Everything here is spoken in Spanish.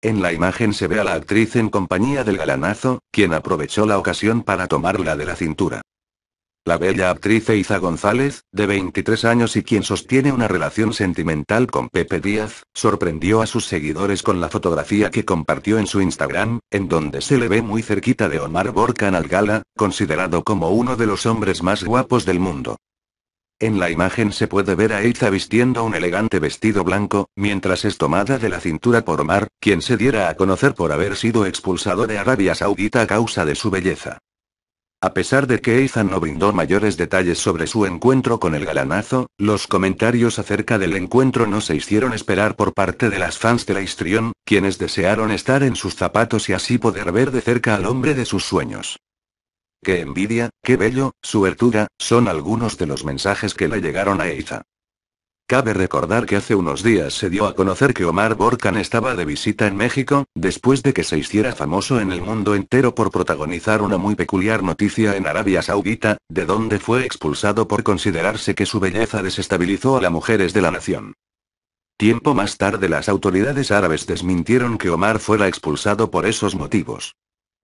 En la imagen se ve a la actriz en compañía del galanazo, quien aprovechó la ocasión para tomarla de la cintura. La bella actriz Eiza González, de 23 años y quien sostiene una relación sentimental con Pepe Díaz, sorprendió a sus seguidores con la fotografía que compartió en su Instagram, en donde se le ve muy cerquita de Omar Borcan al gala, considerado como uno de los hombres más guapos del mundo. En la imagen se puede ver a Eiza vistiendo un elegante vestido blanco, mientras es tomada de la cintura por Omar, quien se diera a conocer por haber sido expulsado de Arabia Saudita a causa de su belleza. A pesar de que Eiza no brindó mayores detalles sobre su encuentro con el galanazo, los comentarios acerca del encuentro no se hicieron esperar por parte de las fans de la histrión, quienes desearon estar en sus zapatos y así poder ver de cerca al hombre de sus sueños. Qué envidia, qué bello, suertuda, son algunos de los mensajes que le llegaron a Eiza. Cabe recordar que hace unos días se dio a conocer que Omar Borkan estaba de visita en México, después de que se hiciera famoso en el mundo entero por protagonizar una muy peculiar noticia en Arabia Saudita, de donde fue expulsado por considerarse que su belleza desestabilizó a las mujeres de la nación. Tiempo más tarde las autoridades árabes desmintieron que Omar fuera expulsado por esos motivos.